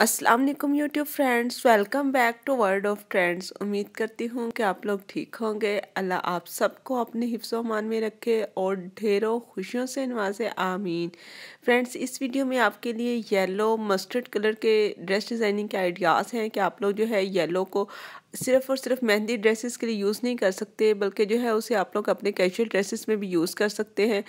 अस्सलाम वालेकुम YouTube friends welcome back to world of trends उम्मीद करती हूँ कि आप लोग ठीक होंगे अल्लाह आप सबको अपने मान में रखे और ढेरों खुशियों से नवाजे आमीन फ्रेंड्स इस वीडियो में आपके लिए येलो मस्टर्ड कलर के ड्रेस डिज़ाइनिंग के आइडियाज़ हैं कि आप लोग जो है येलो को सिर्फ और सिर्फ मेहंदी ड्रेसेस के लिए यूज़ नहीं कर सकते बल्कि जो है उसे आप लोग अपने कैजुअल ड्रेसेस में भी यूज़ कर सकते हैं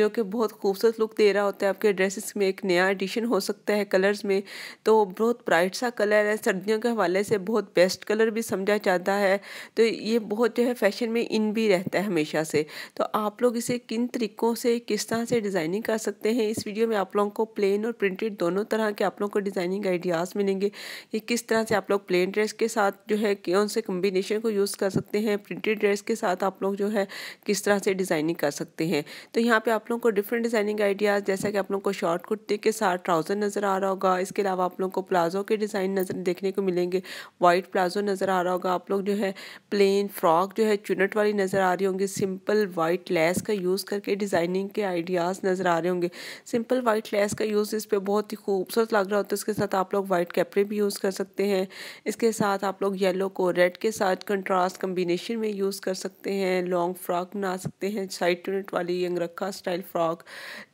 जो कि बहुत खूबसूरत लुक दे रहा होता है आपके ड्रेसेस में एक नया एडिशन हो सकता है कलर्स में तो बहुत ब्राइट सा कलर है सर्दियों के हवाले से बहुत बेस्ट कलर भी समझा जाता है तो ये बहुत जो है फैशन में इन भी रहता है हमेशा से तो आप लोग इसे किन तरीक़ों से किस तरह से डिज़ाइनिंग कर सकते हैं इस वीडियो में आप लोगों को प्लेन और प्रिंटेड दोनों तरह के आप लोगों को डिज़ाइनिंग आइडियाज़ मिलेंगे कि किस तरह से आप लोग प्लेन ड्रेस के साथ जो है रहेगा से कम्बिनेशन को यूज़ कर सकते हैं प्रिंटेड ड्रेस के साथ आप लोग जो है किस तरह से डिज़ाइनिंग कर सकते हैं तो यहाँ पे आप लोग को डिफरेंट डिज़ाइनिंग आइडियाज़ जैसा कि आप लोग को शॉर्ट कुर्ते के साथ ट्राउज़र नज़र आ रहा होगा इसके अलावा आप लोग को प्लाजो के डिज़ाइन नज़र देखने को मिलेंगे वाइट प्लाजो नज़र आ रहा होगा आप लोग जो है प्लेन फ्रॉक जो है चुनट वाली नज़र आ रही होंगी सिंपल वाइट लेस का यूज़ करके डिज़ाइनिंग के आइडियाज़ नज़र आ रहे होंगे सिंपल वाइट लेस का यूज़ इस पर बहुत ही खूबसूरत लग रहा होता है इसके साथ आप लोग वाइट कैपरे भी यूज़ कर सकते हैं इसके साथ आप लोग येलो को रेड के साथ कंट्रास्ट कम्बिनेशन में यूज़ कर सकते हैं लॉन्ग फ्रॉक बना सकते हैं साइड टूनेट वाली रखा स्टाइल फ़्रॉक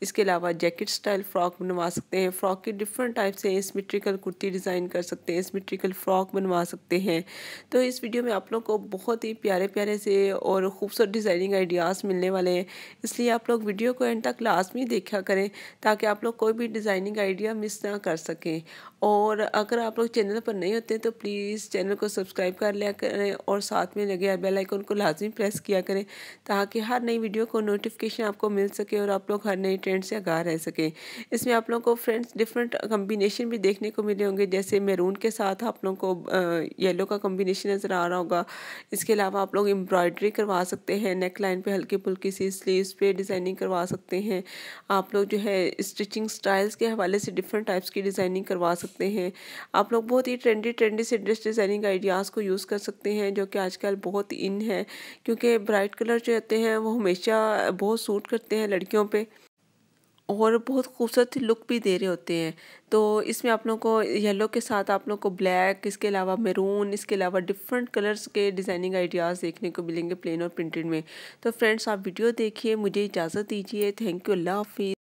इसके अलावा जैकेट स्टाइल फ़्रॉक बनवा सकते हैं फ़्रॉक के डिफरेंट टाइप से इसमेट्रिकल कुर्ती डिज़ाइन कर सकते हैं इसमेट्रिकल फ़्रॉक बनवा सकते हैं तो इस वीडियो में आप लोग को बहुत ही प्यारे प्यारे से और ख़ूबसूरत डिज़ाइनिंग आइडियाज़ मिलने वाले हैं इसलिए आप लोग वीडियो को एंड तक लाजमी देखा करें ताकि आप लोग कोई भी डिज़ाइनिंग आइडिया मिस ना कर सकें और अगर आप लोग चैनल पर नहीं होते तो प्लीज़ चैनल को सब्सक्राइब सब्सक्राइब कर लिया करें और साथ में लगे बेल आइकन को लाजमी प्रेस किया करें ताकि हर नई वीडियो को नोटिफिकेशन आपको मिल सके और आप लोग हर नई ट्रेंड से आगा रह सकें इसमें आप लोगों को फ्रेंड्स डिफरेंट कम्बिनेशन भी देखने को मिले होंगे जैसे मैरून के साथ आप लोगों को येलो का कम्बिनेशन नज़र आ रहा होगा इसके अलावा आप लोग एम्ब्रॉयडरी करवा सकते हैं नेक लाइन पर हल्की फुल्की सी स्लीव पे डिज़ाइनिंग करवा सकते हैं आप लोग जो है स्टिचिंग स्टाइल्स के हवाले से डिफरेंट टाइप्स की डिज़ाइनिंग करवा सकते हैं आप लोग बहुत ही ट्रेंडी ट्रेंडी से ड्रेस डिज़ाइनिंग आइडियाज़ को यूज़ कर सकते हैं जो कि आजकल बहुत इन है क्योंकि ब्राइट कलर जो रहते हैं वो हमेशा बहुत सूट करते हैं लड़कियों पे और बहुत खूबसूरत लुक भी दे रहे होते हैं तो इसमें आप लोगों को येलो के साथ आप लोगों को ब्लैक इसके अलावा मेरून इसके अलावा डिफरेंट कलर्स के डिज़ाइनिंग आइडियाज़ देखने को मिलेंगे प्लेन और प्रिंटेड में तो फ्रेंड्स आप वीडियो देखिए मुझे इजाज़त दीजिए थैंक यू अल्लाह हाफिज़